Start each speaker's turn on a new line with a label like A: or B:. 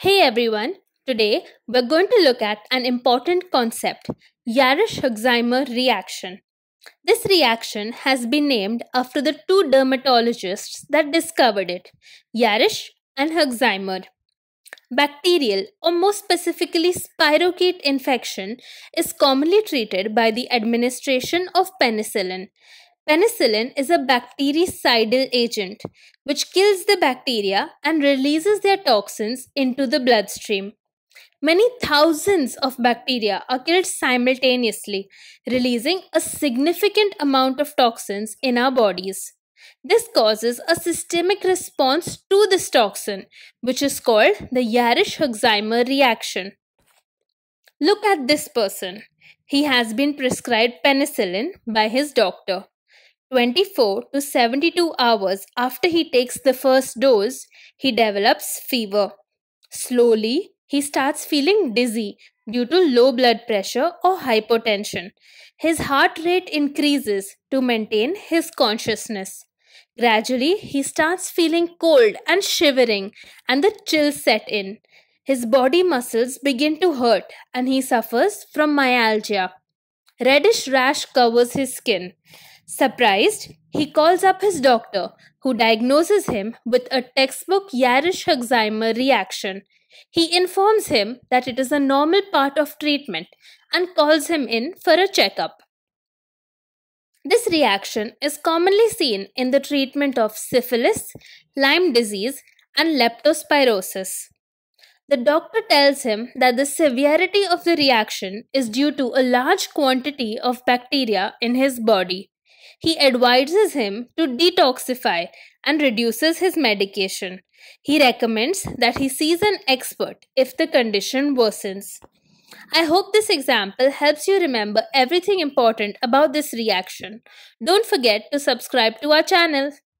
A: Hey everyone, today we're going to look at an important concept Yarish Huxheimer reaction. This reaction has been named after the two dermatologists that discovered it, Yarish and Huxheimer. Bacterial, or more specifically spirochete infection, is commonly treated by the administration of penicillin, Penicillin is a bactericidal agent which kills the bacteria and releases their toxins into the bloodstream. Many thousands of bacteria are killed simultaneously, releasing a significant amount of toxins in our bodies. This causes a systemic response to this toxin, which is called the Yarish Herxheimer reaction. Look at this person. He has been prescribed penicillin by his doctor. 24 to 72 hours after he takes the first dose, he develops fever. Slowly, he starts feeling dizzy due to low blood pressure or hypotension. His heart rate increases to maintain his consciousness. Gradually, he starts feeling cold and shivering, and the chills set in. His body muscles begin to hurt, and he suffers from myalgia. Reddish rash covers his skin. Surprised, he calls up his doctor, who diagnoses him with a textbook Yarish Herxheimer reaction. He informs him that it is a normal part of treatment and calls him in for a checkup. This reaction is commonly seen in the treatment of syphilis, Lyme disease, and leptospirosis. The doctor tells him that the severity of the reaction is due to a large quantity of bacteria in his body. He advises him to detoxify and reduces his medication. He recommends that he sees an expert if the condition worsens. I hope this example helps you remember everything important about this reaction. Don't forget to subscribe to our channel.